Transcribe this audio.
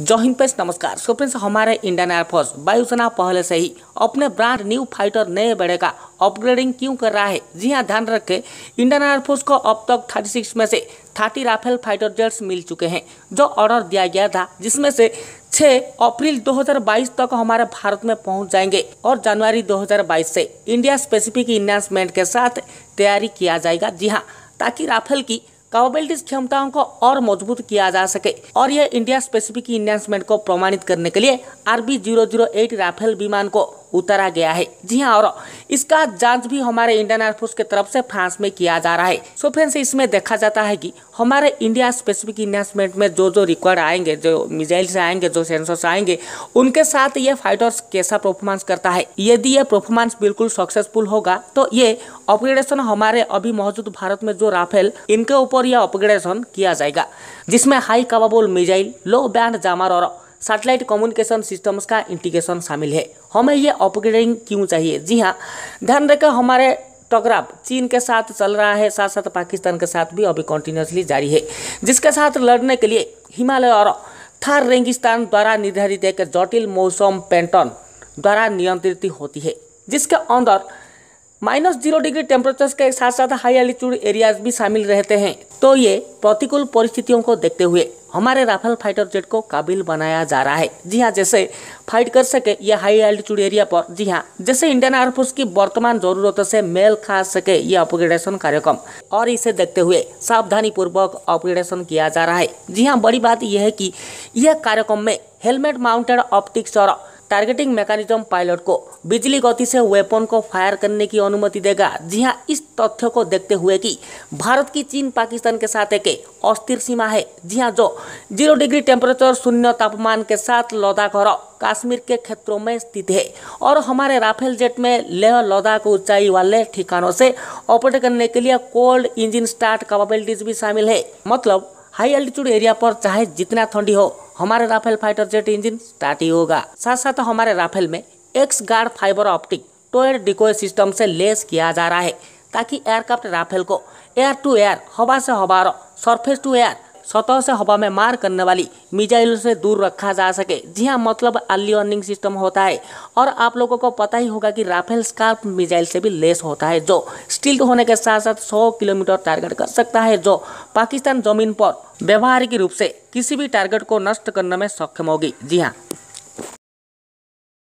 जय हिंद फ्रेंड्स नमस्कार सो फ्रेंड्स हमारे इंडियन एयरफोर्स वायुसेना पहले से ही अपने ब्रांड न्यू फाइटर नए बेड़े का अपग्रेडिंग क्यों कर रहा है जी हाँ ध्यान रखें इंडियन एयरफोर्स को अब तक 36 में से 30 राफेल फाइटर जेट्स मिल चुके हैं जो ऑर्डर दिया गया था जिसमें से 6 अप्रैल 2022 तक हमारे भारत में पहुंच जाएंगे और जनवरी 2022 से इंडिया स्पेसिफिक इन्वेस्टमेंट के साथ तैयारी किया जाएगा जी हाँ ताकि राफेल की कैपेबिलिटीज क्षमताओं को और मजबूत किया जा सके और यह इंडिया स्पेसिफिक इन्हेंसमेंट को प्रमाणित करने के लिए RB zero zero eight Rafale विमान को उतारा गया है जी हाँ और इसका जांच भी हमारे इंडियन एयरफोर्स की तरफ से फ्रांस में किया जा रहा है सो फ्रेंड्स इसमें देखा जाता है कि हमारे इंडिया स्पेसिफिक इन्वेस्टमेंट में जो जो रिक्वायर्ड आएंगे जो मिसाइल्स आएंगे जो सेंसर्स आएंगे उनके साथ ये फाइटर्स कैसा परफॉर्मेंस करता है यदि ये परफॉर्मेंस बिल्कुल सक्सेसफुल होगा तो ये अपग्रेडेशन हमारे अभी मौजूद भारत में जो राफेल इनके ऊपर यह अपग्रेडेशन किया जाएगा जिसमें high capable missile low band jammer और सैटेलाइट कम्युनिकेशन सिस्टम्स का इंटीग्रेशन शामिल है हमें ये अपग्रेडिंग क्यों चाहिए जी हाँ ध्यान रखें हमारे टकराव चीन के साथ चल रहा है साथ साथ पाकिस्तान के साथ भी अभी कंटिन्यूसली जारी है जिसके साथ लड़ने के लिए हिमालय और थार रेगिस्तान द्वारा निर्धारित एक जटिल मौसम पैंटर्न द्वारा नियंत्रित होती है जिसके अंदर माइनस जीरो डिग्री टेम्परेचर के साथ साथ हाई एल्टीट्यूड एरियाज भी शामिल रहते हैं तो ये प्रतिकूल परिस्थितियों को देखते हुए हमारे राफेल फाइटर जेट को काबिल बनाया जा रहा है जी हाँ जैसे फाइट कर सके ये हाई एल्टीट्यूड एरिया पर जी हाँ जैसे इंडियन एयरफोर्स की वर्तमान जरूरतों से मेल खा सके ये अपग्रेडेशन कार्यक्रम और इसे देखते हुए सावधानी पूर्वक अपग्रेडेशन किया जा रहा है जी हाँ बड़ी बात यह है कि यह कार्यक्रम में हेलमेट माउंटेड ऑप्टिक्स और टारगेटिंग मैकेनिज्म पायलट को बिजली गति से वेपन को फायर करने की अनुमति देगा जी हाँ इस तथ्य को देखते हुए कि भारत की चीन पाकिस्तान के साथ एक अस्थिर सीमा है जी हाँ जो जीरो डिग्री टेम्परेचर शून्य तापमान के साथ लद्दाख और काश्मीर के क्षेत्रों में स्थित है और हमारे राफेल जेट में लेह लद्दाख ऊंचाई वाले ठिकानों से ऑपरेट करने के लिए कोल्ड इंजिन स्टार्ट कैपेबिलिटीज भी शामिल है मतलब हाई अल्टीट्यूड एरिया पर चाहे जितना ठंडी हो हमारे Rafale fighter jet engine start ही होगा साथ साथ हमारे राफेल में X guard fibre optic towed decoy system से लेस किया जा रहा है ताकि एयरक्राफ्ट राफेल को एयर टू एयर हवा से हवा सरफेस टू एयर सतह से हवा में मार करने वाली मिजाइल से दूर रखा जा सके जी हाँ मतलब अर्ली वार्निंग सिस्टम होता है और आप लोगों को पता ही होगा कि राफेल स्कार्प मिजाइल से भी लेस होता है जो स्टील होने के साथ साथ सौ किलोमीटर टारगेट कर सकता है जो पाकिस्तान जमीन पर व्यवहारिक रूप से किसी भी टारगेट को नष्ट करने में सक्षम होगी जी हाँ